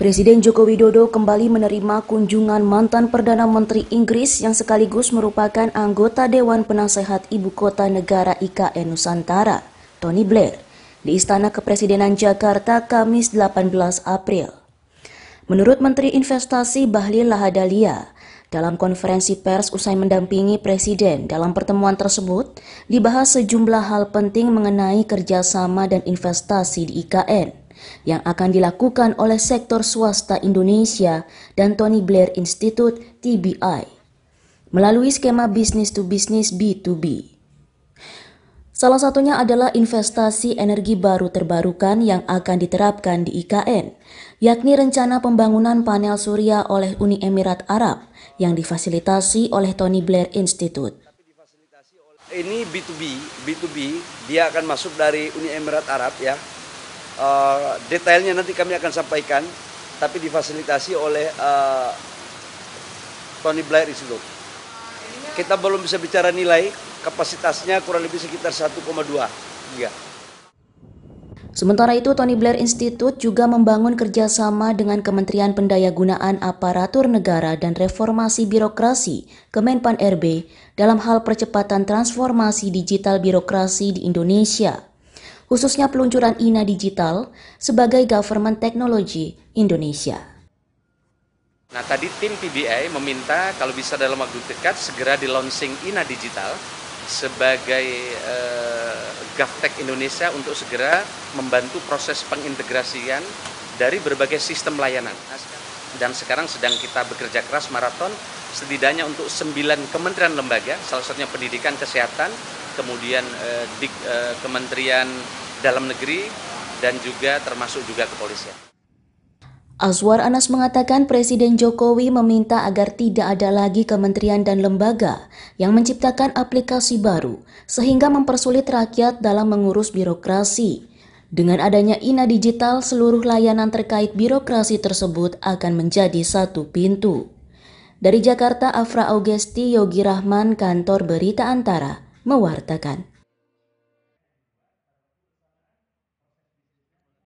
Presiden Joko Widodo kembali menerima kunjungan mantan Perdana Menteri Inggris yang sekaligus merupakan anggota Dewan Penasehat Ibu Kota Negara IKN Nusantara, Tony Blair, di Istana Kepresidenan Jakarta Kamis 18 April. Menurut Menteri Investasi Bahlil Lahadalia, dalam konferensi pers usai mendampingi Presiden dalam pertemuan tersebut, dibahas sejumlah hal penting mengenai kerjasama dan investasi di IKN yang akan dilakukan oleh sektor swasta Indonesia dan Tony Blair Institute TBI melalui skema bisnis to business B2B. Salah satunya adalah investasi energi baru terbarukan yang akan diterapkan di IKN, yakni rencana pembangunan panel surya oleh Uni Emirat Arab yang difasilitasi oleh Tony Blair Institute. Ini B2B, B2B dia akan masuk dari Uni Emirat Arab ya. Uh, detailnya nanti kami akan sampaikan, tapi difasilitasi oleh uh, Tony Blair Institute. Kita belum bisa bicara nilai, kapasitasnya kurang lebih sekitar 1,2 giga. Iya. Sementara itu, Tony Blair Institute juga membangun kerjasama dengan Kementerian Pendayagunaan Aparatur Negara dan Reformasi Birokrasi Kemenpan RB dalam hal percepatan transformasi digital birokrasi di Indonesia, khususnya peluncuran INA Digital sebagai Government Technology Indonesia. Nah tadi tim PBI meminta kalau bisa dalam waktu dekat segera di launching INA Digital sebagai uh, eh, Gaftek Indonesia untuk segera membantu proses pengintegrasian dari berbagai sistem layanan. Dan sekarang sedang kita bekerja keras maraton setidaknya untuk sembilan kementerian lembaga, salah satunya pendidikan, kesehatan, kemudian uh, di, uh, kementerian dalam negeri, dan juga termasuk juga kepolisian. Azwar Anas mengatakan Presiden Jokowi meminta agar tidak ada lagi kementerian dan lembaga yang menciptakan aplikasi baru sehingga mempersulit rakyat dalam mengurus birokrasi. Dengan adanya INA digital, seluruh layanan terkait birokrasi tersebut akan menjadi satu pintu. Dari Jakarta, Afra Augusti, Yogi Rahman, Kantor Berita Antara, mewartakan.